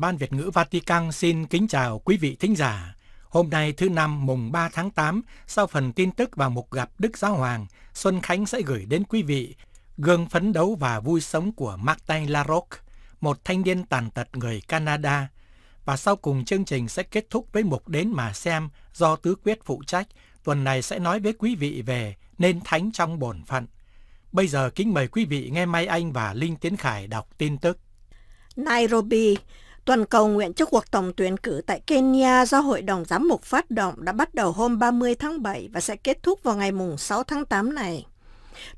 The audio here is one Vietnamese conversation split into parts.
Ban Việt ngữ Vatican xin kính chào quý vị thính giả. Hôm nay thứ năm mùng 3 tháng 8, sau phần tin tức và mục gặp Đức Giáo Hoàng, Xuân Khánh sẽ gửi đến quý vị gương phấn đấu và vui sống của Martin Larocque, một thanh niên tàn tật người Canada. Và sau cùng chương trình sẽ kết thúc với mục đến mà xem do Tứ Quyết phụ trách. Tuần này sẽ nói với quý vị về nên thánh trong bổn phận. Bây giờ kính mời quý vị nghe Mai Anh và Linh Tiến Khải đọc tin tức. Nairobi, Tuần cầu nguyện cho cuộc tổng tuyển cử tại Kenya do Hội đồng Giám mục phát động đã bắt đầu hôm 30 tháng 7 và sẽ kết thúc vào ngày 6 tháng 8 này.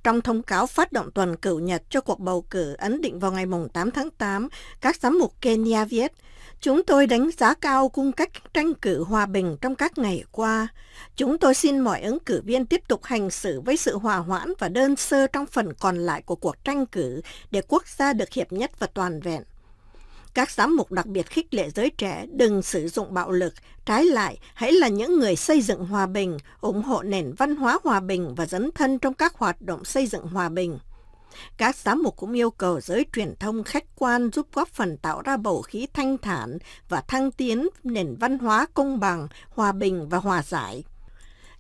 Trong thông cáo phát động tuần cửu nhật cho cuộc bầu cử ấn định vào ngày 8 tháng 8, các giám mục Kenya viết, Chúng tôi đánh giá cao cung cách tranh cử hòa bình trong các ngày qua. Chúng tôi xin mọi ứng cử viên tiếp tục hành xử với sự hòa hoãn và đơn sơ trong phần còn lại của cuộc tranh cử để quốc gia được hiệp nhất và toàn vẹn. Các giám mục đặc biệt khích lệ giới trẻ đừng sử dụng bạo lực, trái lại hãy là những người xây dựng hòa bình, ủng hộ nền văn hóa hòa bình và dấn thân trong các hoạt động xây dựng hòa bình. Các giám mục cũng yêu cầu giới truyền thông khách quan giúp góp phần tạo ra bầu khí thanh thản và thăng tiến nền văn hóa công bằng, hòa bình và hòa giải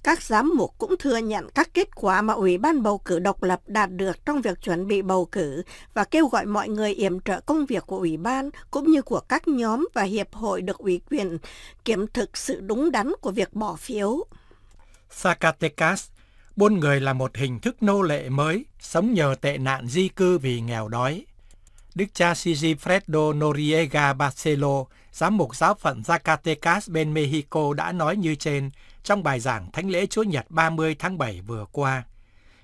các giám mục cũng thừa nhận các kết quả mà Ủy ban bầu cử độc lập đạt được trong việc chuẩn bị bầu cử và kêu gọi mọi người yểm trợ công việc của Ủy ban cũng như của các nhóm và hiệp hội được ủy quyền kiểm thực sự đúng đắn của việc bỏ phiếu. Zacatecas, buôn người là một hình thức nô lệ mới, sống nhờ tệ nạn di cư vì nghèo đói. Đức cha Sigifredo Noriega Barcelo, giám mục giáo phận Zacatecas bên Mexico đã nói như trên – trong bài giảng Thánh lễ Chúa Nhật 30 tháng 7 vừa qua,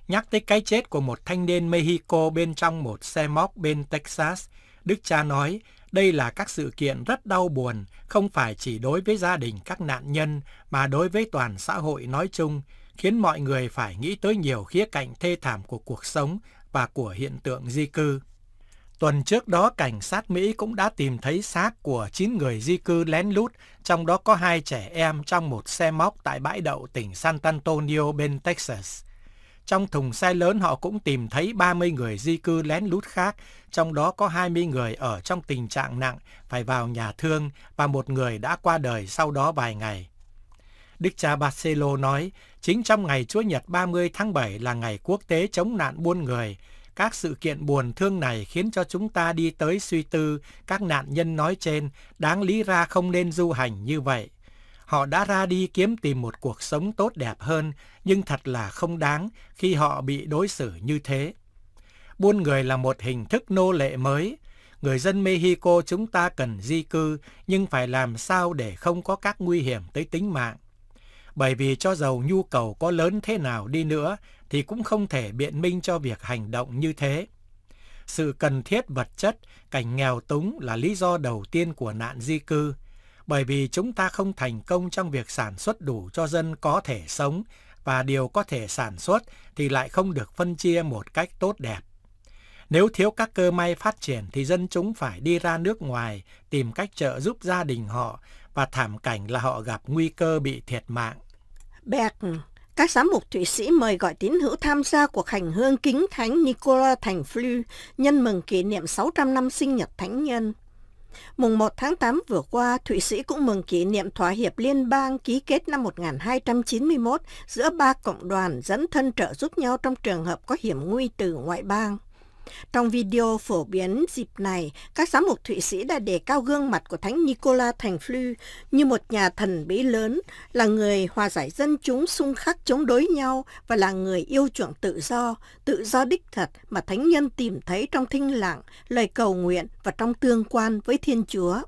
nhắc tới cái chết của một thanh niên Mexico bên trong một xe móc bên Texas, Đức cha nói đây là các sự kiện rất đau buồn, không phải chỉ đối với gia đình các nạn nhân mà đối với toàn xã hội nói chung, khiến mọi người phải nghĩ tới nhiều khía cạnh thê thảm của cuộc sống và của hiện tượng di cư. Tuần trước đó, cảnh sát Mỹ cũng đã tìm thấy xác của 9 người di cư lén lút, trong đó có hai trẻ em trong một xe móc tại bãi đậu tỉnh San Antonio bên Texas. Trong thùng xe lớn họ cũng tìm thấy 30 người di cư lén lút khác, trong đó có 20 người ở trong tình trạng nặng, phải vào nhà thương và một người đã qua đời sau đó vài ngày. Đức cha Barcelo nói, chính trong ngày Chúa Nhật 30 tháng 7 là ngày quốc tế chống nạn buôn người, các sự kiện buồn thương này khiến cho chúng ta đi tới suy tư các nạn nhân nói trên đáng lý ra không nên du hành như vậy. Họ đã ra đi kiếm tìm một cuộc sống tốt đẹp hơn, nhưng thật là không đáng khi họ bị đối xử như thế. Buôn người là một hình thức nô lệ mới. Người dân Mexico chúng ta cần di cư, nhưng phải làm sao để không có các nguy hiểm tới tính mạng bởi vì cho dầu nhu cầu có lớn thế nào đi nữa thì cũng không thể biện minh cho việc hành động như thế. Sự cần thiết vật chất, cảnh nghèo túng là lý do đầu tiên của nạn di cư, bởi vì chúng ta không thành công trong việc sản xuất đủ cho dân có thể sống và điều có thể sản xuất thì lại không được phân chia một cách tốt đẹp. Nếu thiếu các cơ may phát triển thì dân chúng phải đi ra nước ngoài tìm cách trợ giúp gia đình họ và thảm cảnh là họ gặp nguy cơ bị thiệt mạng. Beck các giám mục Thụy Sĩ mời gọi tín hữu tham gia cuộc hành hương kính Thánh Nicola Thành Flü nhân mừng kỷ niệm 600 năm sinh nhật Thánh Nhân. Mùng 1 tháng 8 vừa qua, Thụy Sĩ cũng mừng kỷ niệm thỏa hiệp liên bang ký kết năm 1291 giữa ba cộng đoàn dẫn thân trợ giúp nhau trong trường hợp có hiểm nguy từ ngoại bang. Trong video phổ biến dịp này, các giám mục Thụy Sĩ đã đề cao gương mặt của Thánh Nicola Thành Flư như một nhà thần bí lớn, là người hòa giải dân chúng xung khắc chống đối nhau và là người yêu chuộng tự do, tự do đích thật mà thánh nhân tìm thấy trong thinh lặng, lời cầu nguyện và trong tương quan với Thiên Chúa.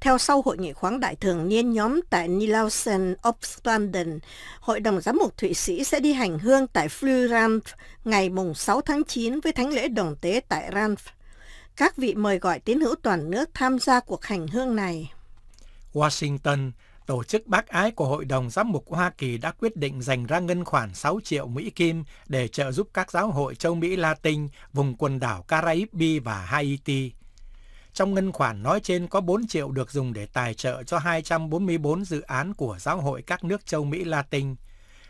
Theo sau hội nghị khoáng đại thường niên nhóm tại Nilausen Opstanden, Hội đồng Giám mục Thụy Sĩ sẽ đi hành hương tại Flurant ngày 6 tháng 9 với thánh lễ đồng tế tại Ranf. Các vị mời gọi tín hữu toàn nước tham gia cuộc hành hương này. Washington, tổ chức bác ái của Hội đồng Giám mục Hoa Kỳ đã quyết định dành ra ngân khoản 6 triệu Mỹ Kim để trợ giúp các giáo hội châu Mỹ Latin, vùng quần đảo Caraïbi và Haiti. Trong ngân khoản nói trên có 4 triệu được dùng để tài trợ cho 244 dự án của giáo hội các nước châu Mỹ Latin.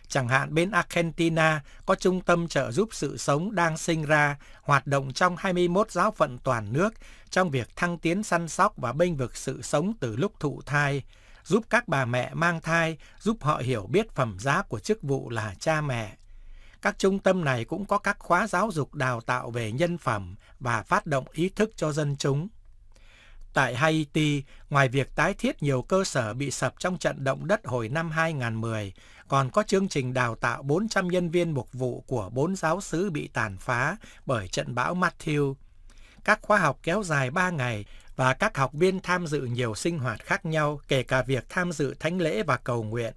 Chẳng hạn bên Argentina có trung tâm trợ giúp sự sống đang sinh ra, hoạt động trong 21 giáo phận toàn nước trong việc thăng tiến săn sóc và bênh vực sự sống từ lúc thụ thai, giúp các bà mẹ mang thai, giúp họ hiểu biết phẩm giá của chức vụ là cha mẹ. Các trung tâm này cũng có các khóa giáo dục đào tạo về nhân phẩm và phát động ý thức cho dân chúng. Tại Haiti, ngoài việc tái thiết nhiều cơ sở bị sập trong trận động đất hồi năm 2010, còn có chương trình đào tạo 400 nhân viên mục vụ của bốn giáo sứ bị tàn phá bởi trận bão Matthew. Các khóa học kéo dài 3 ngày và các học viên tham dự nhiều sinh hoạt khác nhau, kể cả việc tham dự thánh lễ và cầu nguyện.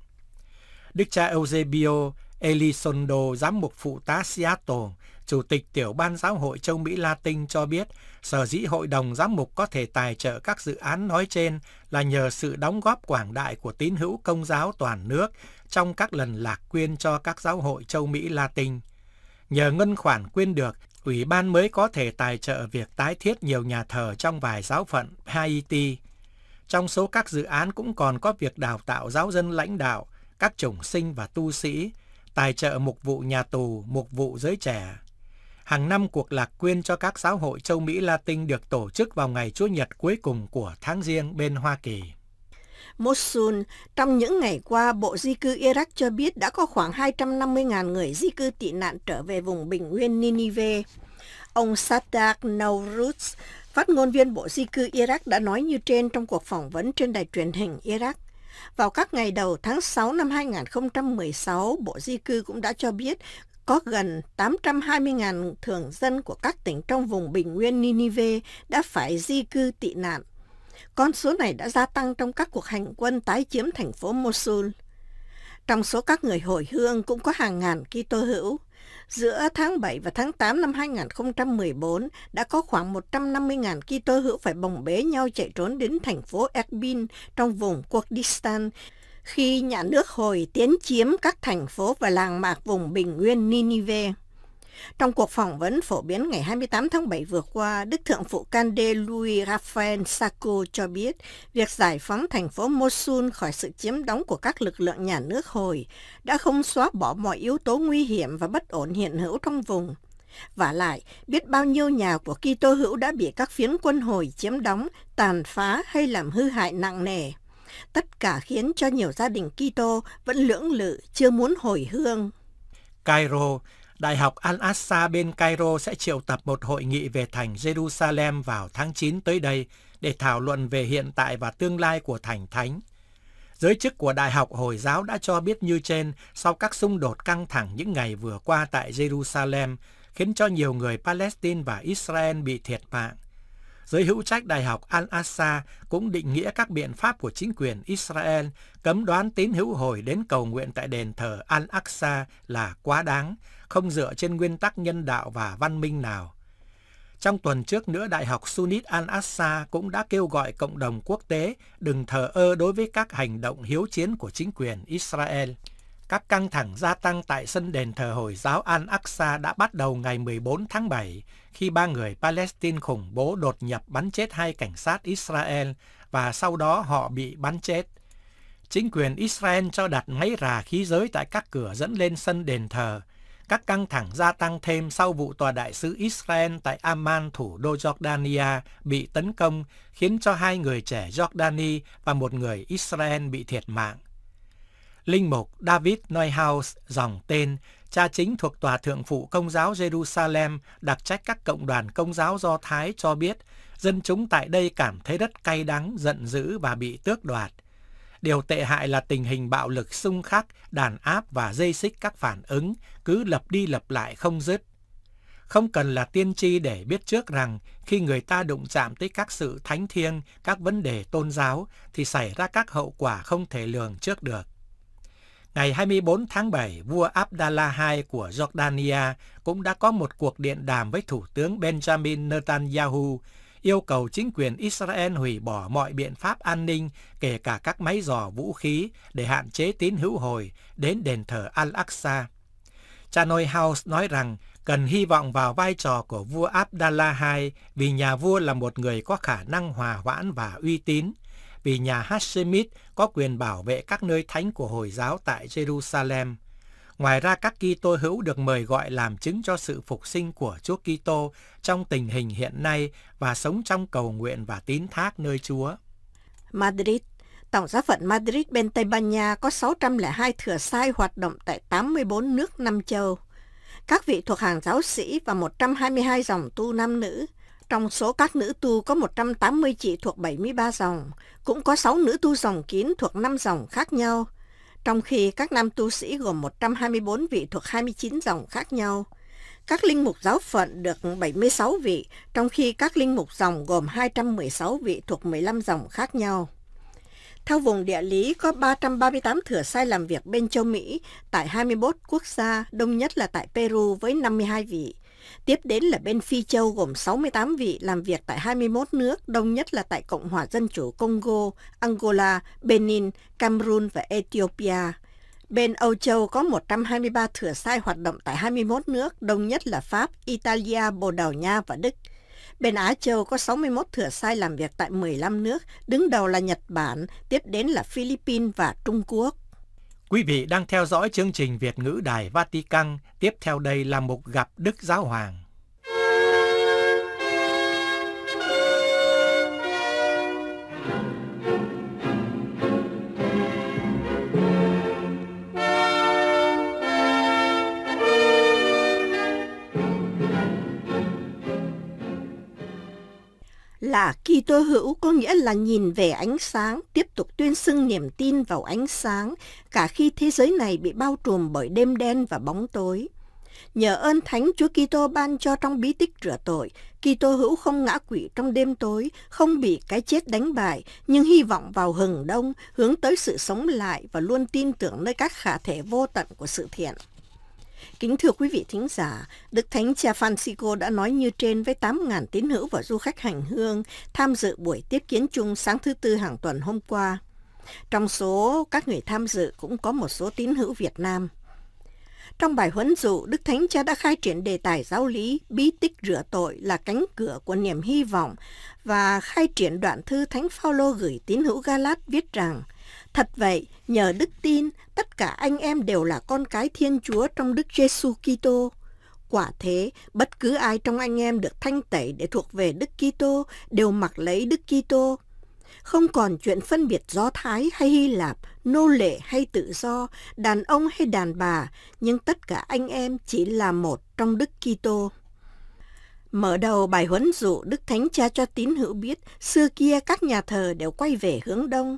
Đức cha Eusebio Elizondo, giám mục phụ tá Seattle, Chủ tịch Tiểu ban Giáo hội châu Mỹ Latin cho biết, sở dĩ Hội đồng Giám mục có thể tài trợ các dự án nói trên là nhờ sự đóng góp quảng đại của tín hữu công giáo toàn nước trong các lần lạc quyên cho các giáo hội châu Mỹ Latin. Nhờ ngân khoản quyên được, Ủy ban mới có thể tài trợ việc tái thiết nhiều nhà thờ trong vài giáo phận Haiti. Trong số các dự án cũng còn có việc đào tạo giáo dân lãnh đạo, các chủng sinh và tu sĩ, tài trợ mục vụ nhà tù, mục vụ giới trẻ, Hàng năm cuộc lạc quyên cho các giáo hội châu Mỹ Latin được tổ chức vào ngày Chúa Nhật cuối cùng của tháng riêng bên Hoa Kỳ. Mosul, trong những ngày qua, Bộ Di cư Iraq cho biết đã có khoảng 250.000 người di cư tị nạn trở về vùng bình nguyên Ninive. Ông Sattaq Nawruz, phát ngôn viên Bộ Di cư Iraq đã nói như trên trong cuộc phỏng vấn trên đài truyền hình Iraq. Vào các ngày đầu tháng 6 năm 2016, Bộ Di cư cũng đã cho biết có gần 820.000 thường dân của các tỉnh trong vùng bình nguyên Ninive đã phải di cư tị nạn. Con số này đã gia tăng trong các cuộc hành quân tái chiếm thành phố Mosul. Trong số các người hồi hương cũng có hàng ngàn Kitô hữu. Giữa tháng 7 và tháng 8 năm 2014, đã có khoảng 150.000 Kitô hữu phải bồng bế nhau chạy trốn đến thành phố Erbil trong vùng Kurdistan, khi nhà nước Hồi tiến chiếm các thành phố và làng mạc vùng bình nguyên Ninive. Trong cuộc phỏng vấn phổ biến ngày 28 tháng 7 vừa qua, Đức Thượng phụ Cande Louis Rafael Sacco cho biết việc giải phóng thành phố Mosul khỏi sự chiếm đóng của các lực lượng nhà nước hồi đã không xóa bỏ mọi yếu tố nguy hiểm và bất ổn hiện hữu trong vùng. Và lại, biết bao nhiêu nhà của Kitô hữu đã bị các phiến quân hồi chiếm đóng, tàn phá hay làm hư hại nặng nề tất cả khiến cho nhiều gia đình Kitô vẫn lưỡng lự chưa muốn hồi hương. Cairo, Đại học Al-Aqsa bên Cairo sẽ triệu tập một hội nghị về thành Jerusalem vào tháng 9 tới đây để thảo luận về hiện tại và tương lai của thành thánh. Giới chức của Đại học Hồi giáo đã cho biết như trên sau các xung đột căng thẳng những ngày vừa qua tại Jerusalem, khiến cho nhiều người Palestine và Israel bị thiệt mạng. Giới hữu trách Đại học Al-Aqsa cũng định nghĩa các biện pháp của chính quyền Israel cấm đoán tín hữu hồi đến cầu nguyện tại đền thờ Al-Aqsa là quá đáng, không dựa trên nguyên tắc nhân đạo và văn minh nào. Trong tuần trước nữa, Đại học Sunnit Al-Aqsa cũng đã kêu gọi cộng đồng quốc tế đừng thờ ơ đối với các hành động hiếu chiến của chính quyền Israel. Các căng thẳng gia tăng tại sân đền thờ Hồi giáo Al-Aqsa đã bắt đầu ngày 14 tháng 7 khi ba người Palestine khủng bố đột nhập bắn chết hai cảnh sát Israel và sau đó họ bị bắn chết. Chính quyền Israel cho đặt máy rà khí giới tại các cửa dẫn lên sân đền thờ. Các căng thẳng gia tăng thêm sau vụ tòa đại sứ Israel tại Amman, thủ đô Jordania, bị tấn công, khiến cho hai người trẻ Jordani và một người Israel bị thiệt mạng linh mục David Neuhaus dòng tên, cha chính thuộc Tòa Thượng phụ Công giáo Jerusalem đặc trách các cộng đoàn Công giáo Do Thái cho biết dân chúng tại đây cảm thấy rất cay đắng, giận dữ và bị tước đoạt. Điều tệ hại là tình hình bạo lực xung khắc, đàn áp và dây xích các phản ứng cứ lập đi lập lại không dứt. Không cần là tiên tri để biết trước rằng khi người ta đụng chạm tới các sự thánh thiêng, các vấn đề tôn giáo thì xảy ra các hậu quả không thể lường trước được. Ngày 24 tháng 7, vua Abdallah II của Jordania cũng đã có một cuộc điện đàm với Thủ tướng Benjamin Netanyahu yêu cầu chính quyền Israel hủy bỏ mọi biện pháp an ninh, kể cả các máy dò vũ khí, để hạn chế tín hữu hồi đến đền thờ Al-Aqsa. Chanoi House nói rằng cần hy vọng vào vai trò của vua Abdallah II vì nhà vua là một người có khả năng hòa hoãn và uy tín, vì nhà Hashemite có quyền bảo vệ các nơi thánh của Hồi giáo tại Jerusalem. Ngoài ra các Kitô hữu được mời gọi làm chứng cho sự phục sinh của Chúa Kitô trong tình hình hiện nay và sống trong cầu nguyện và tín thác nơi Chúa. Madrid Tổng giáo phận Madrid bên Tây Ban Nha có 602 thừa sai hoạt động tại 84 nước năm châu. Các vị thuộc hàng giáo sĩ và 122 dòng tu nam nữ – trong số các nữ tu có 180 chị thuộc 73 dòng, cũng có 6 nữ tu dòng kín thuộc 5 dòng khác nhau, trong khi các nam tu sĩ gồm 124 vị thuộc 29 dòng khác nhau. Các linh mục giáo phận được 76 vị, trong khi các linh mục dòng gồm 216 vị thuộc 15 dòng khác nhau. Theo vùng địa lý, có 338 thửa sai làm việc bên châu Mỹ tại 21 quốc gia, đông nhất là tại Peru với 52 vị. Tiếp đến là bên Phi Châu gồm 68 vị làm việc tại 21 nước, đông nhất là tại Cộng hòa Dân chủ Congo, Angola, Benin, Cameroon và Ethiopia. Bên Âu Châu có 123 thửa sai hoạt động tại 21 nước, đông nhất là Pháp, Italia, Bồ Đào Nha và Đức. Bên Á Châu có 61 thửa sai làm việc tại 15 nước, đứng đầu là Nhật Bản, tiếp đến là Philippines và Trung Quốc. Quý vị đang theo dõi chương trình Việt ngữ Đài Vatican, tiếp theo đây là một gặp Đức Giáo Hoàng. là kỳ tơ hữu có nghĩa là nhìn về ánh sáng, tiếp tục tuyên xưng niềm tin vào ánh sáng, cả khi thế giới này bị bao trùm bởi đêm đen và bóng tối. Nhờ ơn Thánh Chúa Kitô ban cho trong bí tích rửa tội, Kitô hữu không ngã quỷ trong đêm tối, không bị cái chết đánh bại, nhưng hy vọng vào hừng đông, hướng tới sự sống lại và luôn tin tưởng nơi các khả thể vô tận của sự thiện. Kính thưa quý vị thính giả, Đức Thánh Cha Francisco đã nói như trên với 8.000 tín hữu và du khách hành hương tham dự buổi tiếp kiến chung sáng thứ Tư hàng tuần hôm qua. Trong số các người tham dự cũng có một số tín hữu Việt Nam. Trong bài huấn dụ, Đức Thánh Cha đã khai triển đề tài giáo lý bí tích rửa tội là cánh cửa của niềm hy vọng và khai triển đoạn thư Thánh Phaolô gửi tín hữu Galat viết rằng Thật vậy, nhờ đức tin, tất cả anh em đều là con cái Thiên Chúa trong Đức Giêsu Kitô. Quả thế, bất cứ ai trong anh em được thanh tẩy để thuộc về Đức Kitô đều mặc lấy Đức Kitô. Không còn chuyện phân biệt Do Thái hay Hy Lạp, nô lệ hay tự do, đàn ông hay đàn bà, nhưng tất cả anh em chỉ là một trong Đức Kitô. Mở đầu bài huấn dụ Đức Thánh Cha cho tín hữu biết xưa kia các nhà thờ đều quay về hướng đông,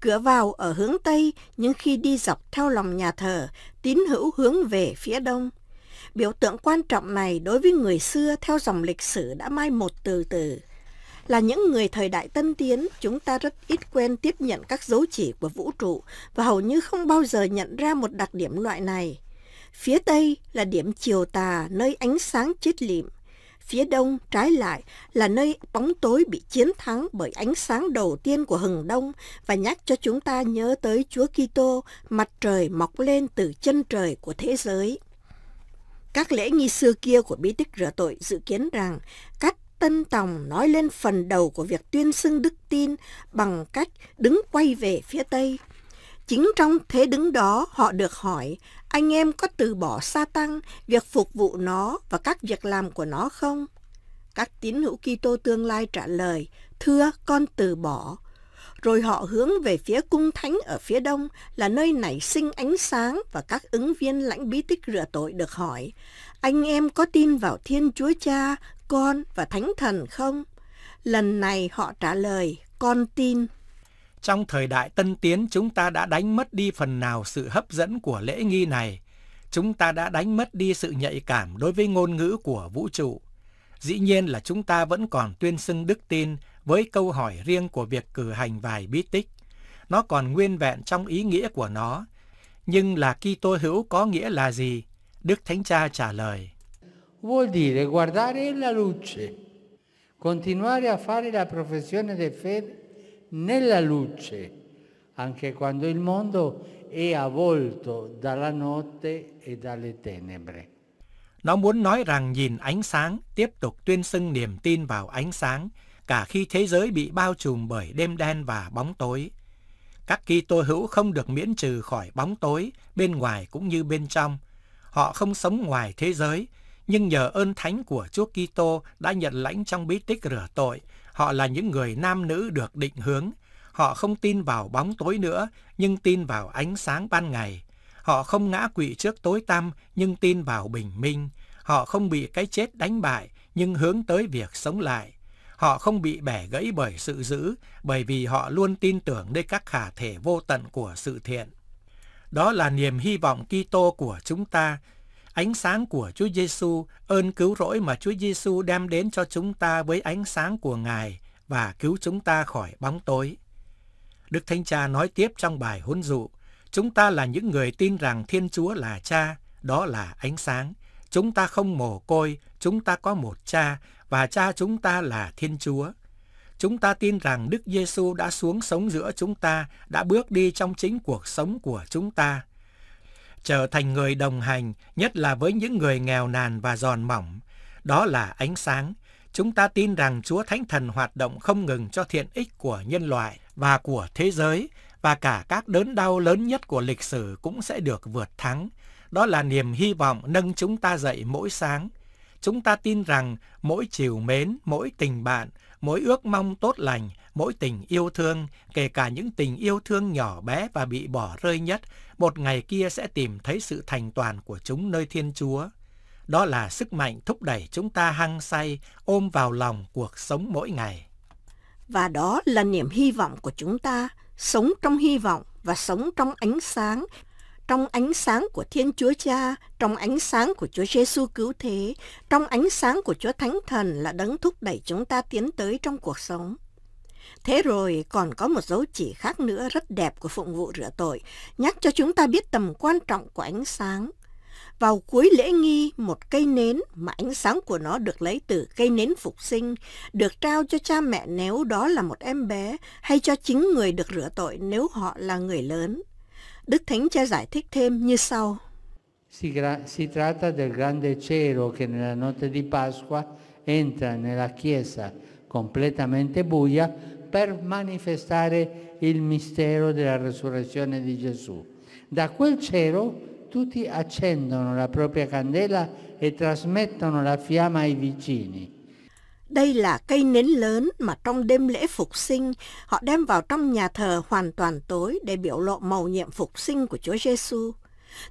cửa vào ở hướng tây nhưng khi đi dọc theo lòng nhà thờ, tín hữu hướng về phía đông. Biểu tượng quan trọng này đối với người xưa theo dòng lịch sử đã mai một từ từ. Là những người thời đại tân tiến, chúng ta rất ít quen tiếp nhận các dấu chỉ của vũ trụ và hầu như không bao giờ nhận ra một đặc điểm loại này. Phía Tây là điểm chiều tà, nơi ánh sáng chết lịm. Phía đông, trái lại, là nơi bóng tối bị chiến thắng bởi ánh sáng đầu tiên của hừng đông và nhắc cho chúng ta nhớ tới Chúa Kitô, mặt trời mọc lên từ chân trời của thế giới. Các lễ nghi xưa kia của bí tích rửa tội dự kiến rằng các Tân Tòng nói lên phần đầu của việc tuyên xưng đức tin bằng cách đứng quay về phía Tây. Chính trong thế đứng đó họ được hỏi anh em có từ bỏ sa tăng, việc phục vụ nó và các việc làm của nó không? Các tín hữu Kitô tương lai trả lời, thưa con từ bỏ. Rồi họ hướng về phía cung thánh ở phía đông là nơi nảy sinh ánh sáng và các ứng viên lãnh bí tích rửa tội được hỏi, anh em có tin vào Thiên Chúa Cha, con và Thánh Thần không? Lần này họ trả lời, con tin. Trong thời đại tân tiến chúng ta đã đánh mất đi phần nào sự hấp dẫn của lễ nghi này. Chúng ta đã đánh mất đi sự nhạy cảm đối với ngôn ngữ của vũ trụ. Dĩ nhiên là chúng ta vẫn còn tuyên xưng đức tin với câu hỏi riêng của việc cử hành vài bí tích. Nó còn nguyên vẹn trong ý nghĩa của nó. Nhưng là Kitô hữu có nghĩa là gì? Đức Thánh Cha trả lời. Vuol dire guardare la luce, continuare a fare la professione de fede nella luce, anche quando il mondo è avvolto dalla notte e dalle tenebre. Nó muốn nói rằng nhìn ánh sáng tiếp tục tuyên xưng niềm tin vào ánh sáng cả khi thế giới bị bao trùm bởi đêm đen và bóng tối. Các Kitô hữu không được miễn trừ khỏi bóng tối bên ngoài cũng như bên trong. Họ không sống ngoài thế giới, nhưng nhờ ơn thánh của Chúa Kitô đã nhận lãnh trong bí tích rửa tội Họ là những người nam nữ được định hướng. Họ không tin vào bóng tối nữa, nhưng tin vào ánh sáng ban ngày. Họ không ngã quỵ trước tối tăm, nhưng tin vào bình minh. Họ không bị cái chết đánh bại, nhưng hướng tới việc sống lại. Họ không bị bẻ gãy bởi sự dữ, bởi vì họ luôn tin tưởng nơi các khả thể vô tận của sự thiện. Đó là niềm hy vọng Kitô của chúng ta Ánh sáng của Chúa Giêsu, ơn cứu rỗi mà Chúa Giêsu đem đến cho chúng ta với ánh sáng của Ngài và cứu chúng ta khỏi bóng tối. Đức Thánh Cha nói tiếp trong bài huấn dụ, chúng ta là những người tin rằng Thiên Chúa là Cha, đó là ánh sáng. Chúng ta không mồ côi, chúng ta có một Cha và Cha chúng ta là Thiên Chúa. Chúng ta tin rằng Đức Giêsu đã xuống sống giữa chúng ta, đã bước đi trong chính cuộc sống của chúng ta trở thành người đồng hành, nhất là với những người nghèo nàn và giòn mỏng. Đó là ánh sáng. Chúng ta tin rằng Chúa Thánh Thần hoạt động không ngừng cho thiện ích của nhân loại và của thế giới, và cả các đớn đau lớn nhất của lịch sử cũng sẽ được vượt thắng. Đó là niềm hy vọng nâng chúng ta dậy mỗi sáng. Chúng ta tin rằng mỗi chiều mến, mỗi tình bạn, mỗi ước mong tốt lành mỗi tình yêu thương, kể cả những tình yêu thương nhỏ bé và bị bỏ rơi nhất, một ngày kia sẽ tìm thấy sự thành toàn của chúng nơi Thiên Chúa. Đó là sức mạnh thúc đẩy chúng ta hăng say, ôm vào lòng cuộc sống mỗi ngày. Và đó là niềm hy vọng của chúng ta, sống trong hy vọng và sống trong ánh sáng trong ánh sáng của Thiên Chúa Cha, trong ánh sáng của Chúa Giêsu cứu thế, trong ánh sáng của Chúa Thánh Thần là đấng thúc đẩy chúng ta tiến tới trong cuộc sống. Thế rồi còn có một dấu chỉ khác nữa rất đẹp của phụng vụ rửa tội, nhắc cho chúng ta biết tầm quan trọng của ánh sáng. Vào cuối lễ nghi, một cây nến mà ánh sáng của nó được lấy từ cây nến phục sinh, được trao cho cha mẹ nếu đó là một em bé hay cho chính người được rửa tội nếu họ là người lớn. Đức Thánh Cha giải thích thêm như sau. Si, si tratta del grande cero che nella notte di Pasqua entra nella chiesa completamente buia per manifestare il mistero della resurrezione di Gesù. Da quel cielo tutti accendono la propria candela e trasmettono la fiamma ai vicini. Đây là cây nến lớn mà trong đêm lễ phục sinh, họ đem vào trong nhà thờ hoàn toàn tối để biểu lộ màu nhiệm phục sinh của Chúa Giêsu.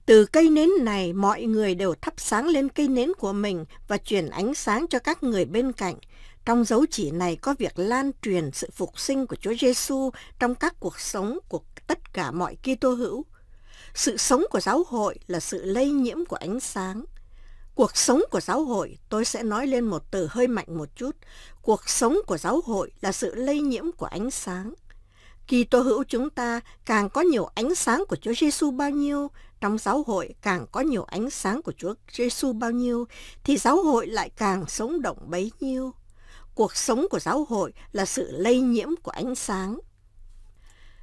Từ cây nến này, mọi người đều thắp sáng lên cây nến của mình và truyền ánh sáng cho các người bên cạnh – trong dấu chỉ này có việc lan truyền sự phục sinh của Chúa Giêsu trong các cuộc sống của tất cả mọi Kitô hữu. Sự sống của giáo hội là sự lây nhiễm của ánh sáng. Cuộc sống của giáo hội, tôi sẽ nói lên một từ hơi mạnh một chút. Cuộc sống của giáo hội là sự lây nhiễm của ánh sáng. Kitô hữu chúng ta càng có nhiều ánh sáng của Chúa Giêsu bao nhiêu, trong giáo hội càng có nhiều ánh sáng của Chúa Giêsu bao nhiêu, thì giáo hội lại càng sống động bấy nhiêu cuộc sống của giáo hội là sự lây nhiễm của ánh sáng.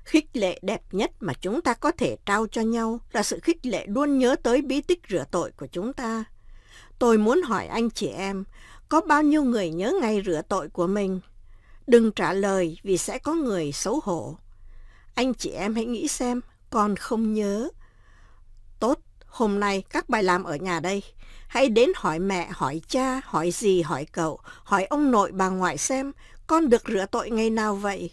Khích lệ đẹp nhất mà chúng ta có thể trao cho nhau là sự khích lệ luôn nhớ tới bí tích rửa tội của chúng ta. Tôi muốn hỏi anh chị em, có bao nhiêu người nhớ ngày rửa tội của mình? Đừng trả lời vì sẽ có người xấu hổ. Anh chị em hãy nghĩ xem, con không nhớ. Tốt, hôm nay các bài làm ở nhà đây. Hãy đến hỏi mẹ, hỏi cha, hỏi gì, hỏi cậu, hỏi ông nội bà ngoại xem con được rửa tội ngày nào vậy.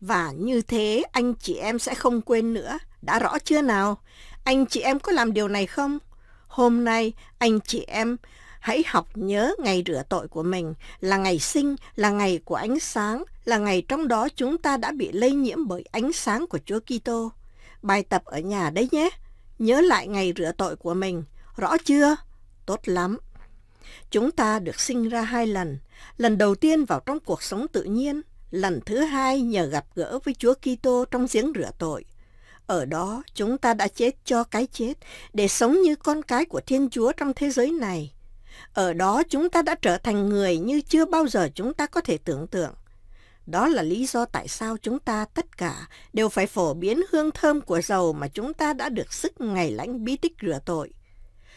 Và như thế anh chị em sẽ không quên nữa. Đã rõ chưa nào? Anh chị em có làm điều này không? Hôm nay anh chị em hãy học nhớ ngày rửa tội của mình là ngày sinh, là ngày của ánh sáng, là ngày trong đó chúng ta đã bị lây nhiễm bởi ánh sáng của Chúa Kitô. Bài tập ở nhà đấy nhé. Nhớ lại ngày rửa tội của mình, rõ chưa? Tốt lắm. Chúng ta được sinh ra hai lần, lần đầu tiên vào trong cuộc sống tự nhiên, lần thứ hai nhờ gặp gỡ với Chúa Kitô trong giếng rửa tội. Ở đó, chúng ta đã chết cho cái chết để sống như con cái của Thiên Chúa trong thế giới này. Ở đó chúng ta đã trở thành người như chưa bao giờ chúng ta có thể tưởng tượng. Đó là lý do tại sao chúng ta tất cả đều phải phổ biến hương thơm của dầu mà chúng ta đã được sức ngày lãnh bí tích rửa tội.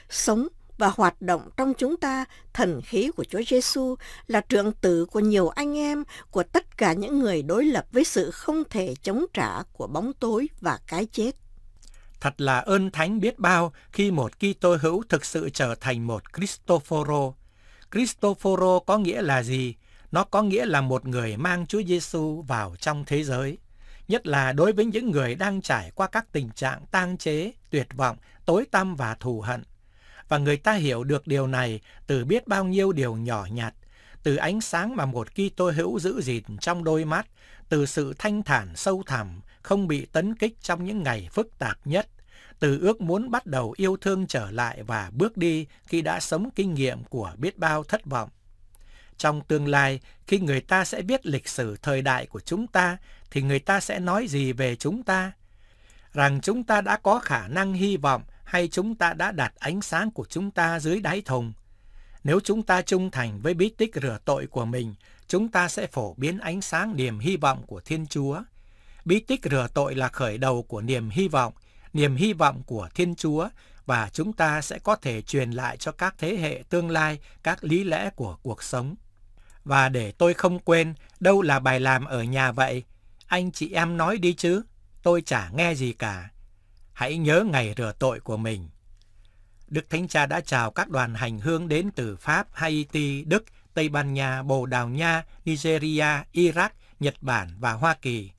Sống và hoạt động trong chúng ta thần khí của Chúa Giêsu là trượng tử của nhiều anh em, của tất cả những người đối lập với sự không thể chống trả của bóng tối và cái chết. Thật là ơn thánh biết bao khi một Kitô hữu thực sự trở thành một Cristoforo. Cristoforo có nghĩa là gì? Nó có nghĩa là một người mang Chúa Giêsu vào trong thế giới, nhất là đối với những người đang trải qua các tình trạng tang chế, tuyệt vọng, tối tăm và thù hận và người ta hiểu được điều này từ biết bao nhiêu điều nhỏ nhặt, từ ánh sáng mà một Kitô hữu giữ gìn trong đôi mắt, từ sự thanh thản sâu thẳm, không bị tấn kích trong những ngày phức tạp nhất, từ ước muốn bắt đầu yêu thương trở lại và bước đi khi đã sống kinh nghiệm của biết bao thất vọng. Trong tương lai, khi người ta sẽ biết lịch sử thời đại của chúng ta, thì người ta sẽ nói gì về chúng ta? Rằng chúng ta đã có khả năng hy vọng hay chúng ta đã đặt ánh sáng của chúng ta dưới đáy thùng. Nếu chúng ta trung thành với bí tích rửa tội của mình, chúng ta sẽ phổ biến ánh sáng niềm hy vọng của Thiên Chúa. Bí tích rửa tội là khởi đầu của niềm hy vọng, niềm hy vọng của Thiên Chúa và chúng ta sẽ có thể truyền lại cho các thế hệ tương lai các lý lẽ của cuộc sống. Và để tôi không quên, đâu là bài làm ở nhà vậy? Anh chị em nói đi chứ, tôi chả nghe gì cả hãy nhớ ngày rửa tội của mình. Đức Thánh Cha đã chào các đoàn hành hương đến từ Pháp, Haiti, Đức, Tây Ban Nha, Bồ Đào Nha, Nigeria, Iraq, Nhật Bản và Hoa Kỳ.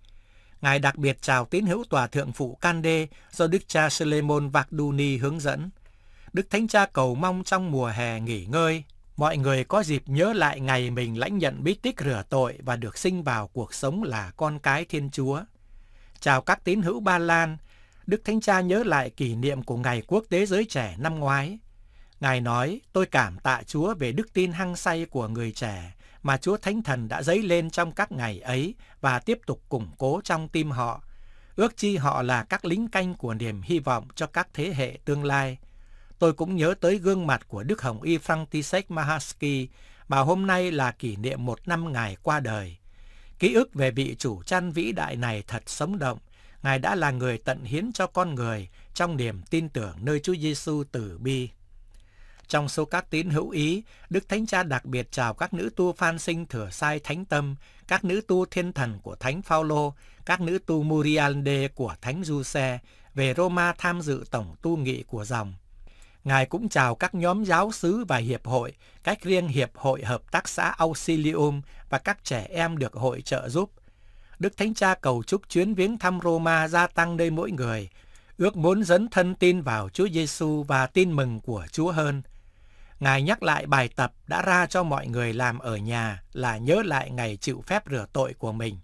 Ngài đặc biệt chào tín hữu Tòa Thượng Phụ Cande do Đức Cha Solomon Vacduni hướng dẫn. Đức Thánh Cha cầu mong trong mùa hè nghỉ ngơi, mọi người có dịp nhớ lại ngày mình lãnh nhận bí tích rửa tội và được sinh vào cuộc sống là con cái Thiên Chúa. Chào các tín hữu Ba Lan, Đức Thánh Cha nhớ lại kỷ niệm của Ngày Quốc tế Giới Trẻ năm ngoái. Ngài nói, tôi cảm tạ Chúa về đức tin hăng say của người trẻ mà Chúa Thánh Thần đã dấy lên trong các ngày ấy và tiếp tục củng cố trong tim họ. Ước chi họ là các lính canh của niềm hy vọng cho các thế hệ tương lai. Tôi cũng nhớ tới gương mặt của Đức Hồng Y František Mahaski, mà hôm nay là kỷ niệm một năm ngày qua đời. Ký ức về vị chủ chăn vĩ đại này thật sống động Ngài đã là người tận hiến cho con người trong niềm tin tưởng nơi Chúa Giêsu từ bi. Trong số các tín hữu ý, Đức Thánh Cha đặc biệt chào các nữ tu Phan Sinh Thừa Sai Thánh Tâm, các nữ tu Thiên Thần của Thánh Phaolô, các nữ tu Murialde của Thánh Giuse về Roma tham dự tổng tu nghị của dòng. Ngài cũng chào các nhóm giáo sứ và hiệp hội, cách riêng Hiệp hội Hợp tác xã Auxilium và các trẻ em được hội trợ giúp – Đức Thánh Cha cầu chúc chuyến viếng thăm Roma gia tăng nơi mỗi người, ước muốn dẫn thân tin vào Chúa Giêsu và tin mừng của Chúa hơn. Ngài nhắc lại bài tập đã ra cho mọi người làm ở nhà là nhớ lại ngày chịu phép rửa tội của mình.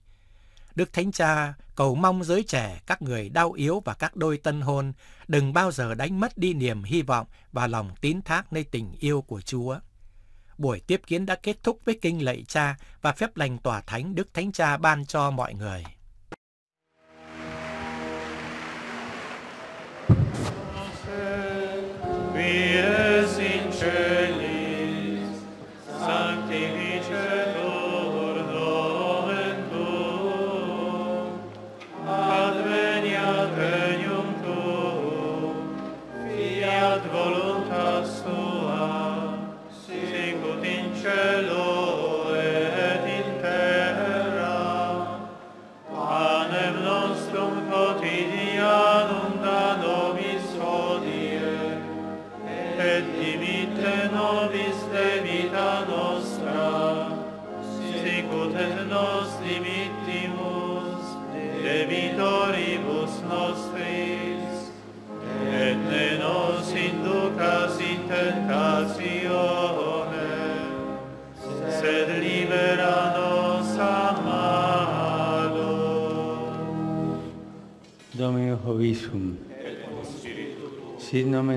Đức Thánh Cha cầu mong giới trẻ, các người đau yếu và các đôi tân hôn đừng bao giờ đánh mất đi niềm hy vọng và lòng tín thác nơi tình yêu của Chúa buổi tiếp kiến đã kết thúc với kinh lạy cha và phép lành tỏa thánh Đức Thánh Cha ban cho mọi người.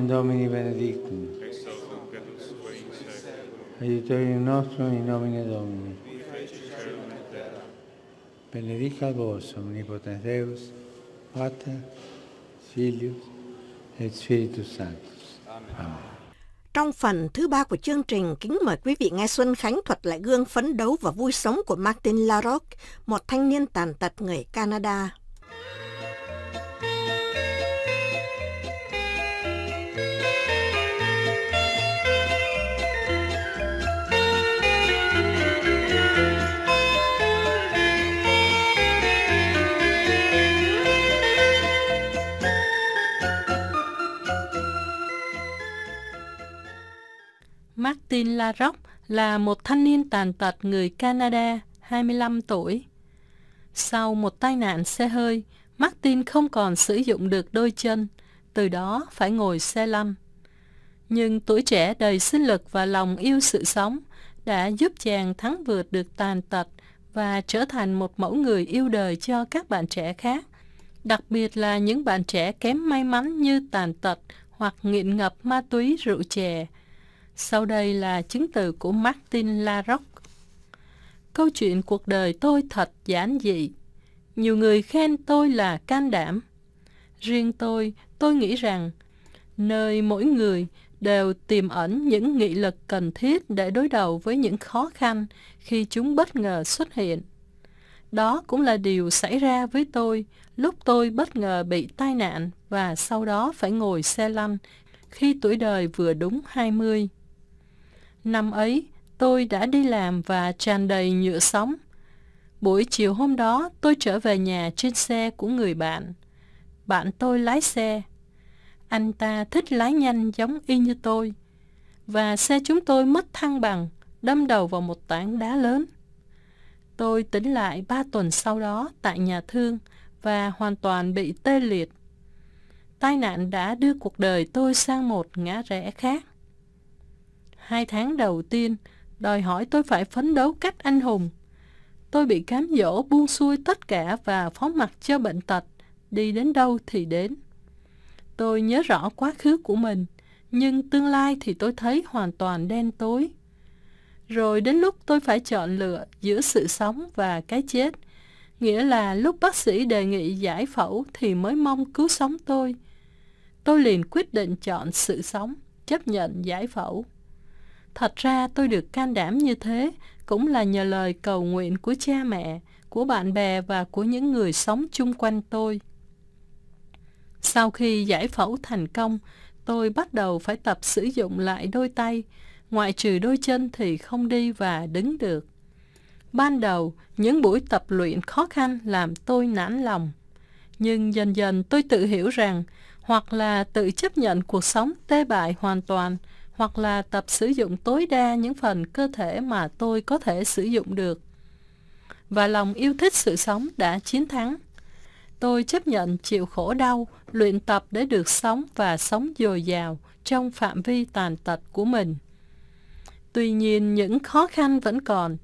nomen Domini benedictum. Aiutorium nostrum in nomine Domini. Benedica vos, omnipotens Deus, Pater, Filius et Spiritus Sanctus. Amen. Amen. Trong phần thứ ba của chương trình, kính mời quý vị nghe Xuân Khánh thuật lại gương phấn đấu và vui sống của Martin Larocque, một thanh niên tàn tật người Canada. Martin Larocque là một thanh niên tàn tật người Canada, 25 tuổi. Sau một tai nạn xe hơi, Martin không còn sử dụng được đôi chân, từ đó phải ngồi xe lăn. Nhưng tuổi trẻ đầy sinh lực và lòng yêu sự sống đã giúp chàng thắng vượt được tàn tật và trở thành một mẫu người yêu đời cho các bạn trẻ khác, đặc biệt là những bạn trẻ kém may mắn như tàn tật hoặc nghiện ngập ma túy rượu chè, sau đây là chứng từ của Martin Larocque. Câu chuyện cuộc đời tôi thật giản dị. Nhiều người khen tôi là can đảm. Riêng tôi, tôi nghĩ rằng nơi mỗi người đều tiềm ẩn những nghị lực cần thiết để đối đầu với những khó khăn khi chúng bất ngờ xuất hiện. Đó cũng là điều xảy ra với tôi lúc tôi bất ngờ bị tai nạn và sau đó phải ngồi xe lăn khi tuổi đời vừa đúng 20. Năm ấy, tôi đã đi làm và tràn đầy nhựa sóng. Buổi chiều hôm đó, tôi trở về nhà trên xe của người bạn. Bạn tôi lái xe. Anh ta thích lái nhanh giống y như tôi. Và xe chúng tôi mất thăng bằng, đâm đầu vào một tảng đá lớn. Tôi tỉnh lại ba tuần sau đó tại nhà thương và hoàn toàn bị tê liệt. Tai nạn đã đưa cuộc đời tôi sang một ngã rẽ khác. Hai tháng đầu tiên, đòi hỏi tôi phải phấn đấu cách anh hùng. Tôi bị cám dỗ buông xuôi tất cả và phó mặc cho bệnh tật, đi đến đâu thì đến. Tôi nhớ rõ quá khứ của mình, nhưng tương lai thì tôi thấy hoàn toàn đen tối. Rồi đến lúc tôi phải chọn lựa giữa sự sống và cái chết, nghĩa là lúc bác sĩ đề nghị giải phẫu thì mới mong cứu sống tôi. Tôi liền quyết định chọn sự sống, chấp nhận giải phẫu. Thật ra tôi được can đảm như thế cũng là nhờ lời cầu nguyện của cha mẹ, của bạn bè và của những người sống chung quanh tôi. Sau khi giải phẫu thành công, tôi bắt đầu phải tập sử dụng lại đôi tay, ngoại trừ đôi chân thì không đi và đứng được. Ban đầu, những buổi tập luyện khó khăn làm tôi nản lòng. Nhưng dần dần tôi tự hiểu rằng, hoặc là tự chấp nhận cuộc sống tê bại hoàn toàn, hoặc là tập sử dụng tối đa những phần cơ thể mà tôi có thể sử dụng được. Và lòng yêu thích sự sống đã chiến thắng. Tôi chấp nhận chịu khổ đau, luyện tập để được sống và sống dồi dào trong phạm vi tàn tật của mình. Tuy nhiên, những khó khăn vẫn còn.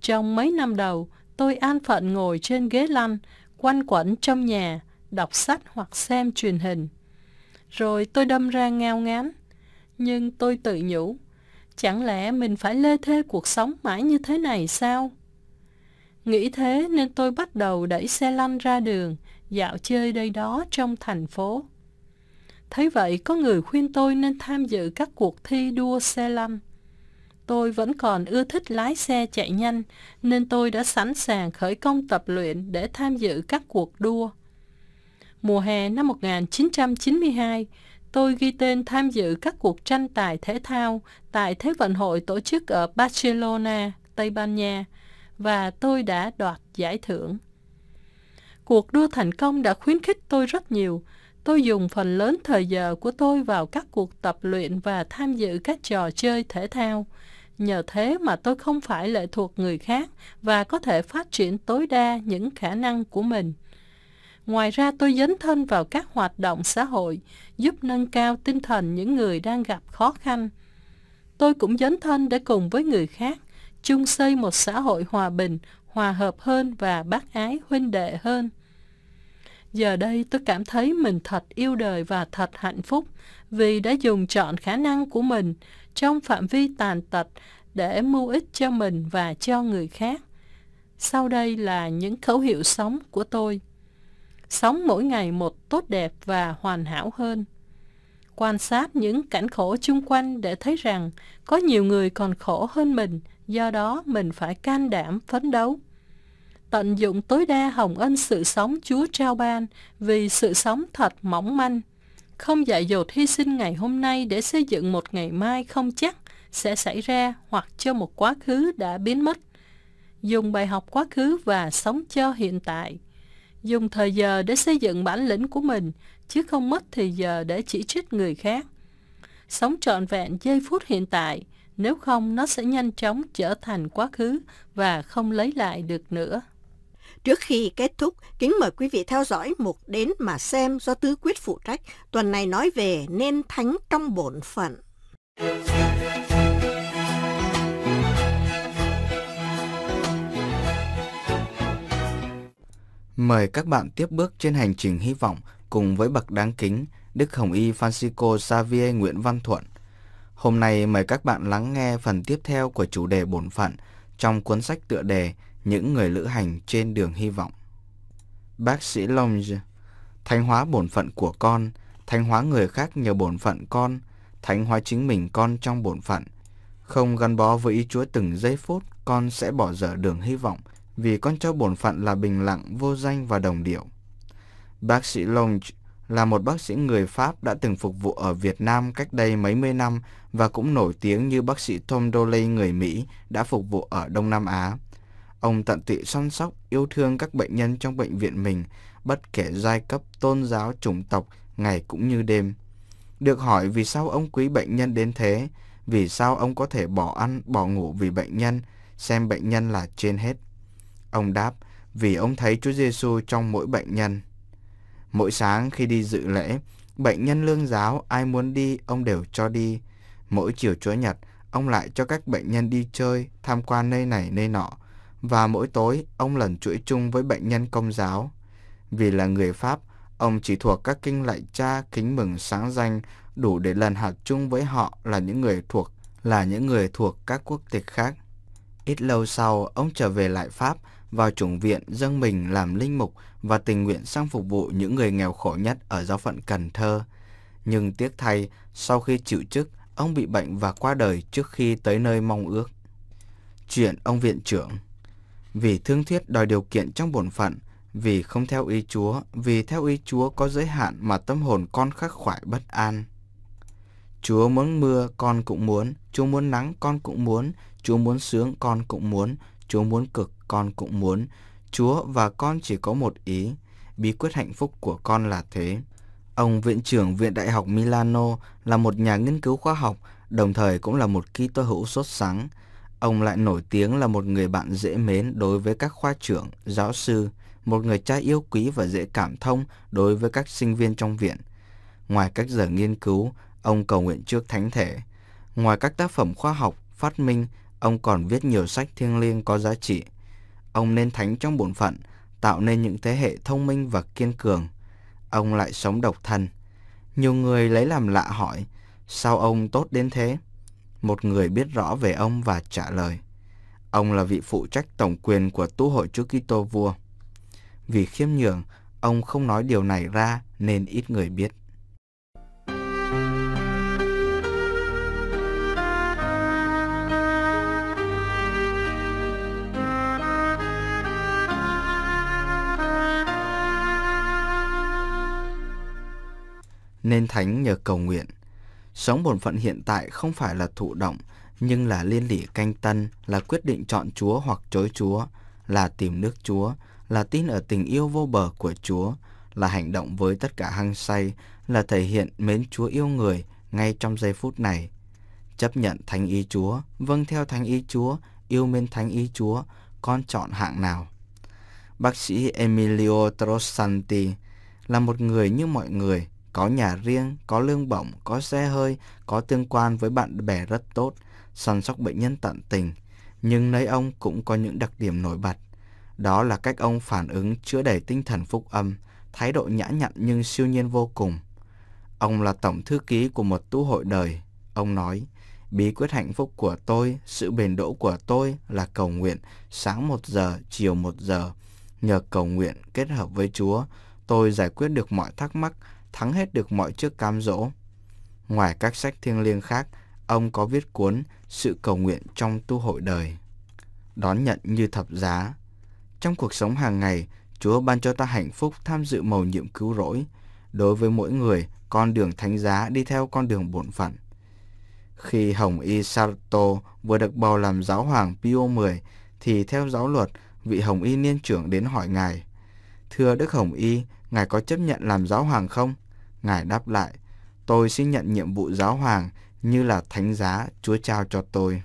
Trong mấy năm đầu, tôi an phận ngồi trên ghế lăn, quanh quẩn trong nhà, đọc sách hoặc xem truyền hình. Rồi tôi đâm ra ngao ngán nhưng tôi tự nhủ, chẳng lẽ mình phải lê thê cuộc sống mãi như thế này sao? Nghĩ thế nên tôi bắt đầu đẩy xe lăn ra đường, dạo chơi đây đó trong thành phố. Thấy vậy có người khuyên tôi nên tham dự các cuộc thi đua xe lăn. Tôi vẫn còn ưa thích lái xe chạy nhanh, nên tôi đã sẵn sàng khởi công tập luyện để tham dự các cuộc đua. Mùa hè năm 1992, tôi ghi tên tham dự các cuộc tranh tài thể thao tại Thế vận hội tổ chức ở Barcelona, Tây Ban Nha, và tôi đã đoạt giải thưởng. Cuộc đua thành công đã khuyến khích tôi rất nhiều. Tôi dùng phần lớn thời giờ của tôi vào các cuộc tập luyện và tham dự các trò chơi thể thao. Nhờ thế mà tôi không phải lệ thuộc người khác và có thể phát triển tối đa những khả năng của mình. Ngoài ra tôi dấn thân vào các hoạt động xã hội, giúp nâng cao tinh thần những người đang gặp khó khăn. Tôi cũng dấn thân để cùng với người khác, chung xây một xã hội hòa bình, hòa hợp hơn và bác ái huynh đệ hơn. Giờ đây tôi cảm thấy mình thật yêu đời và thật hạnh phúc vì đã dùng chọn khả năng của mình trong phạm vi tàn tật để mưu ích cho mình và cho người khác. Sau đây là những khẩu hiệu sống của tôi sống mỗi ngày một tốt đẹp và hoàn hảo hơn. Quan sát những cảnh khổ chung quanh để thấy rằng có nhiều người còn khổ hơn mình, do đó mình phải can đảm phấn đấu. Tận dụng tối đa hồng ân sự sống Chúa trao ban vì sự sống thật mỏng manh. Không dạy dột hy sinh ngày hôm nay để xây dựng một ngày mai không chắc sẽ xảy ra hoặc cho một quá khứ đã biến mất. Dùng bài học quá khứ và sống cho hiện tại dùng thời giờ để xây dựng bản lĩnh của mình, chứ không mất thời giờ để chỉ trích người khác. Sống trọn vẹn giây phút hiện tại, nếu không nó sẽ nhanh chóng trở thành quá khứ và không lấy lại được nữa. Trước khi kết thúc, kính mời quý vị theo dõi mục Đến mà xem do Tứ Quyết phụ trách, tuần này nói về nên thánh trong bổn phận. Mời các bạn tiếp bước trên hành trình hy vọng cùng với bậc đáng kính Đức Hồng Y Francisco Xavier Nguyễn Văn Thuận. Hôm nay mời các bạn lắng nghe phần tiếp theo của chủ đề bổn phận trong cuốn sách tựa đề Những người lữ hành trên đường hy vọng. Bác sĩ Long, thánh hóa bổn phận của con, thánh hóa người khác nhờ bổn phận con, thánh hóa chính mình con trong bổn phận. Không gắn bó với ý Chúa từng giây phút, con sẽ bỏ dở đường hy vọng vì con trâu bổn phận là bình lặng, vô danh và đồng điệu. Bác sĩ Long là một bác sĩ người Pháp đã từng phục vụ ở Việt Nam cách đây mấy mươi năm và cũng nổi tiếng như bác sĩ Tom Doley người Mỹ đã phục vụ ở Đông Nam Á. Ông tận tụy săn sóc, yêu thương các bệnh nhân trong bệnh viện mình, bất kể giai cấp, tôn giáo, chủng tộc, ngày cũng như đêm. Được hỏi vì sao ông quý bệnh nhân đến thế, vì sao ông có thể bỏ ăn, bỏ ngủ vì bệnh nhân, xem bệnh nhân là trên hết. Ông đáp, vì ông thấy Chúa Giêsu trong mỗi bệnh nhân. Mỗi sáng khi đi dự lễ, bệnh nhân lương giáo ai muốn đi ông đều cho đi. Mỗi chiều Chúa Nhật, ông lại cho các bệnh nhân đi chơi, tham quan nơi này nơi nọ. Và mỗi tối, ông lần chuỗi chung với bệnh nhân công giáo. Vì là người Pháp, ông chỉ thuộc các kinh lạy cha kính mừng sáng danh đủ để lần hạt chung với họ là những người thuộc là những người thuộc các quốc tịch khác. Ít lâu sau, ông trở về lại Pháp vào chủng viện dâng mình làm linh mục và tình nguyện sang phục vụ những người nghèo khổ nhất ở giáo phận Cần Thơ. Nhưng tiếc thay, sau khi chịu chức, ông bị bệnh và qua đời trước khi tới nơi mong ước. Chuyện ông viện trưởng Vì thương thuyết đòi điều kiện trong bổn phận, vì không theo ý Chúa, vì theo ý Chúa có giới hạn mà tâm hồn con khắc khoải bất an. Chúa muốn mưa, con cũng muốn, Chúa muốn nắng, con cũng muốn, Chúa muốn sướng, con cũng muốn, Chúa muốn cực, con cũng muốn. Chúa và con chỉ có một ý. Bí quyết hạnh phúc của con là thế. Ông viện trưởng Viện Đại học Milano là một nhà nghiên cứu khoa học, đồng thời cũng là một kỹ tô hữu sốt sáng. Ông lại nổi tiếng là một người bạn dễ mến đối với các khoa trưởng, giáo sư, một người cha yêu quý và dễ cảm thông đối với các sinh viên trong viện. Ngoài các giờ nghiên cứu, ông cầu nguyện trước thánh thể. Ngoài các tác phẩm khoa học, phát minh, Ông còn viết nhiều sách thiêng liêng có giá trị. Ông nên thánh trong bổn phận, tạo nên những thế hệ thông minh và kiên cường. Ông lại sống độc thân. Nhiều người lấy làm lạ hỏi, sao ông tốt đến thế? Một người biết rõ về ông và trả lời. Ông là vị phụ trách tổng quyền của tu hội Chúa Kitô vua. Vì khiêm nhường, ông không nói điều này ra nên ít người biết. nên Thánh nhờ cầu nguyện. Sống bổn phận hiện tại không phải là thụ động, nhưng là liên lỉ canh tân, là quyết định chọn Chúa hoặc chối Chúa, là tìm nước Chúa, là tin ở tình yêu vô bờ của Chúa, là hành động với tất cả hăng say, là thể hiện mến Chúa yêu người ngay trong giây phút này. Chấp nhận thánh ý Chúa, vâng theo thánh ý Chúa, yêu mến thánh ý Chúa, con chọn hạng nào? Bác sĩ Emilio Trossanti là một người như mọi người, có nhà riêng, có lương bổng, có xe hơi, có tương quan với bạn bè rất tốt, săn sóc bệnh nhân tận tình. Nhưng nơi ông cũng có những đặc điểm nổi bật. Đó là cách ông phản ứng chữa đầy tinh thần phúc âm, thái độ nhã nhặn nhưng siêu nhiên vô cùng. Ông là tổng thư ký của một tu hội đời. Ông nói, bí quyết hạnh phúc của tôi, sự bền đỗ của tôi là cầu nguyện sáng một giờ, chiều một giờ. Nhờ cầu nguyện kết hợp với Chúa, tôi giải quyết được mọi thắc mắc, thắng hết được mọi trước cám dỗ. Ngoài các sách thiêng liêng khác, ông có viết cuốn Sự cầu nguyện trong tu hội đời, đón nhận như thập giá. Trong cuộc sống hàng ngày, Chúa ban cho ta hạnh phúc tham dự mầu nhiệm cứu rỗi. Đối với mỗi người, con đường thánh giá đi theo con đường bổn phận. Khi Hồng Y Sarto vừa được bầu làm giáo hoàng Pio X, thì theo giáo luật, vị Hồng Y niên trưởng đến hỏi ngài. Thưa Đức Hồng Y, ngài có chấp nhận làm giáo hoàng không? Ngài đáp lại, tôi sẽ nhận nhiệm vụ giáo hoàng như là thánh giá Chúa trao cho tôi.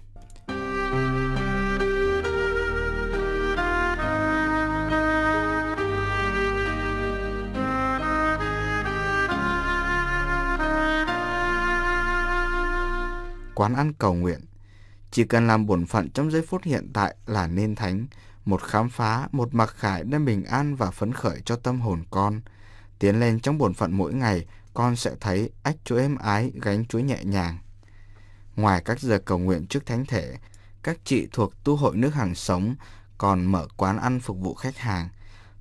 Quán ăn cầu nguyện Chỉ cần làm bổn phận trong giây phút hiện tại là nên thánh, một khám phá, một mặc khải đem bình an và phấn khởi cho tâm hồn con – Tiến lên trong bổn phận mỗi ngày, con sẽ thấy ách chúa êm ái gánh chúa nhẹ nhàng. Ngoài các giờ cầu nguyện trước thánh thể, các chị thuộc tu hội nước hàng sống còn mở quán ăn phục vụ khách hàng.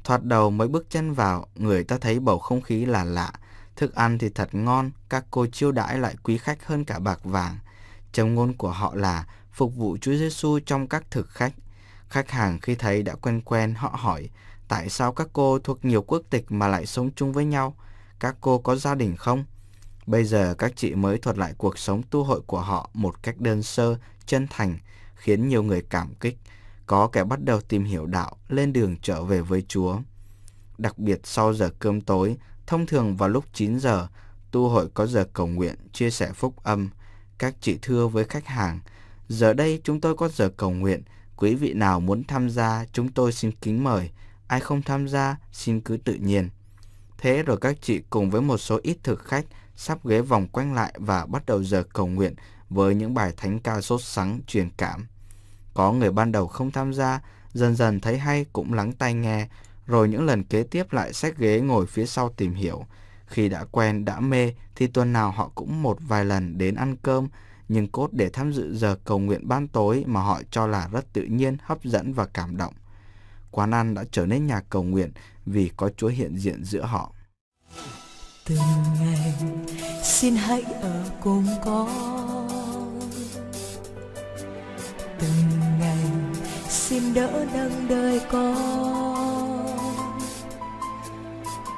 Thoạt đầu mới bước chân vào, người ta thấy bầu không khí là lạ, thức ăn thì thật ngon, các cô chiêu đãi lại quý khách hơn cả bạc vàng. Trong ngôn của họ là phục vụ Chúa Giêsu trong các thực khách. Khách hàng khi thấy đã quen quen họ hỏi Tại sao các cô thuộc nhiều quốc tịch mà lại sống chung với nhau? Các cô có gia đình không? Bây giờ các chị mới thuật lại cuộc sống tu hội của họ một cách đơn sơ, chân thành, khiến nhiều người cảm kích. Có kẻ bắt đầu tìm hiểu đạo, lên đường trở về với Chúa. Đặc biệt sau giờ cơm tối, thông thường vào lúc 9 giờ, tu hội có giờ cầu nguyện, chia sẻ phúc âm. Các chị thưa với khách hàng, giờ đây chúng tôi có giờ cầu nguyện, quý vị nào muốn tham gia chúng tôi xin kính mời ai không tham gia xin cứ tự nhiên. Thế rồi các chị cùng với một số ít thực khách sắp ghế vòng quanh lại và bắt đầu giờ cầu nguyện với những bài thánh ca sốt sắng truyền cảm. Có người ban đầu không tham gia, dần dần thấy hay cũng lắng tai nghe, rồi những lần kế tiếp lại xách ghế ngồi phía sau tìm hiểu. Khi đã quen, đã mê thì tuần nào họ cũng một vài lần đến ăn cơm, nhưng cốt để tham dự giờ cầu nguyện ban tối mà họ cho là rất tự nhiên, hấp dẫn và cảm động quán ăn đã trở nên nhà cầu nguyện vì có Chúa hiện diện giữa họ. Từng ngày xin hãy ở cùng con. Từng ngày xin đỡ nâng đời con.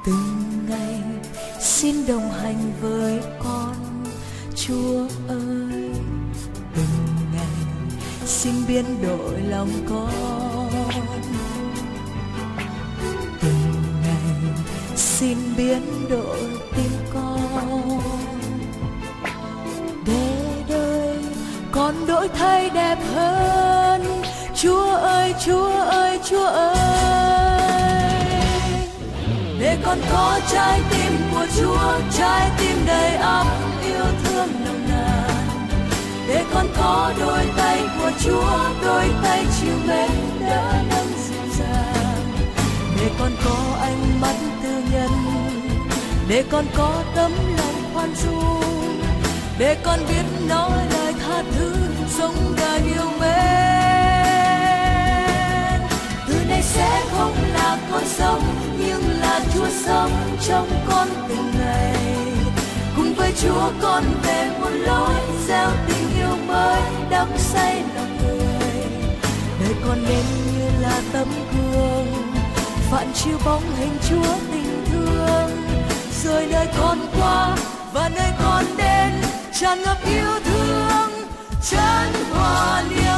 Từng ngày xin đồng hành với con. Chúa ơi, từng ngày xin biến đổi lòng con xin biến đổi tim con để đời con đổi thay đẹp hơn chúa ơi chúa ơi chúa ơi để con có trái tim của chúa trái tim đầy ấm yêu thương nồng nàn để con có đôi tay của chúa đôi tay chịu mến đã nâng dịu dàng để con có ánh mắt để con có tấm lòng khoan dung để con biết nói lời tha thứ sống đời yêu mến từ nay sẽ không là con sống nhưng là chúa sống trong con từng ngày cùng với chúa con về một lối gieo tình yêu mới đắm say lòng người đời con nên như là tấm gương phản chiếu bóng hình chúa tình thương rời nơi con qua và nơi con đến tràn ngập yêu thương tràn hòa niềm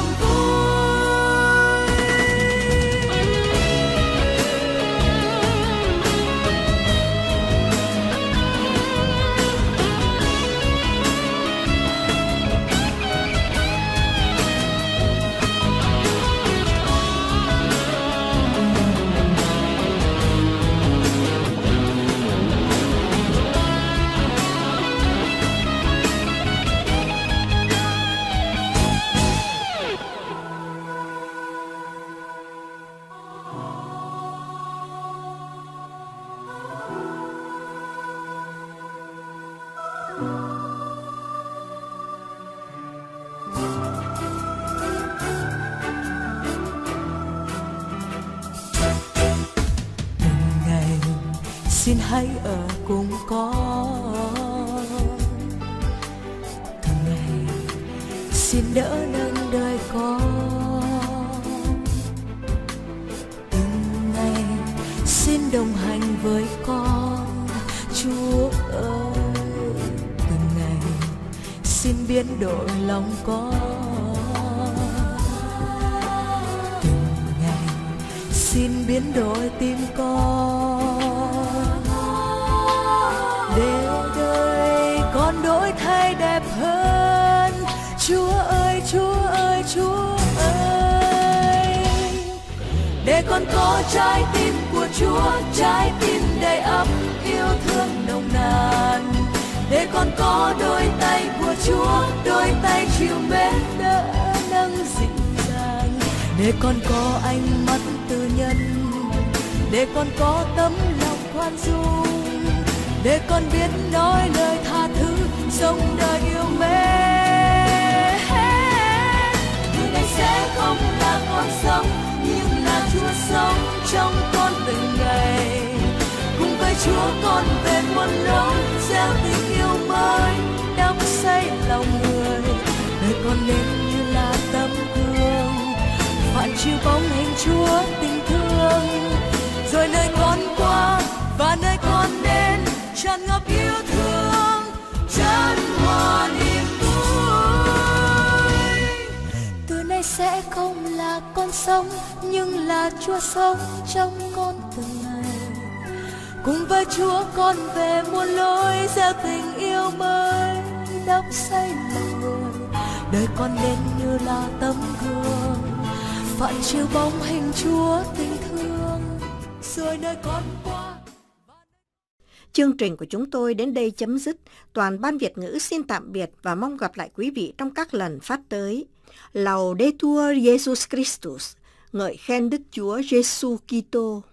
hãy ở cùng con thường ngày xin đỡ nâng đời con từng ngày xin đồng hành với con chúa ơi từng ngày xin biến đổi lòng con từng ngày xin biến đổi tim con còn đổi thay đẹp hơn chúa ơi chúa ơi chúa ơi để con có trái tim của chúa trái tim đầy ấm yêu thương nồng nàn để con có đôi tay của chúa đôi tay chịu mến đỡ nâng dịu dàng để con có ánh mắt từ nhân để con có tấm lòng khoan dung để con biết nói lời tha thứ sống đã yêu người này sẽ không là con sông nhưng là Chúa sống trong con từng ngày cùng với Chúa con về một nấu gieo tình yêu mới đắm say lòng người đời con nên như là tấm gương phản chiếu bóng hình Chúa tình thương rồi nơi con qua và nơi con đến tràn ngập yêu thương chán hòa niềm vui từ nay sẽ không là con sông nhưng là chúa sống trong con từng ngày cùng với chúa con về muôn lối ra tình yêu mới đắp xây lòng người đời con nên như là tấm gương phản chiếu bóng hình chúa tình thương rồi nơi con qua Chương trình của chúng tôi đến đây chấm dứt. Toàn ban Việt ngữ xin tạm biệt và mong gặp lại quý vị trong các lần phát tới. Laudetur Jesus Christus, ngợi khen Đức Chúa Jesus Kitô.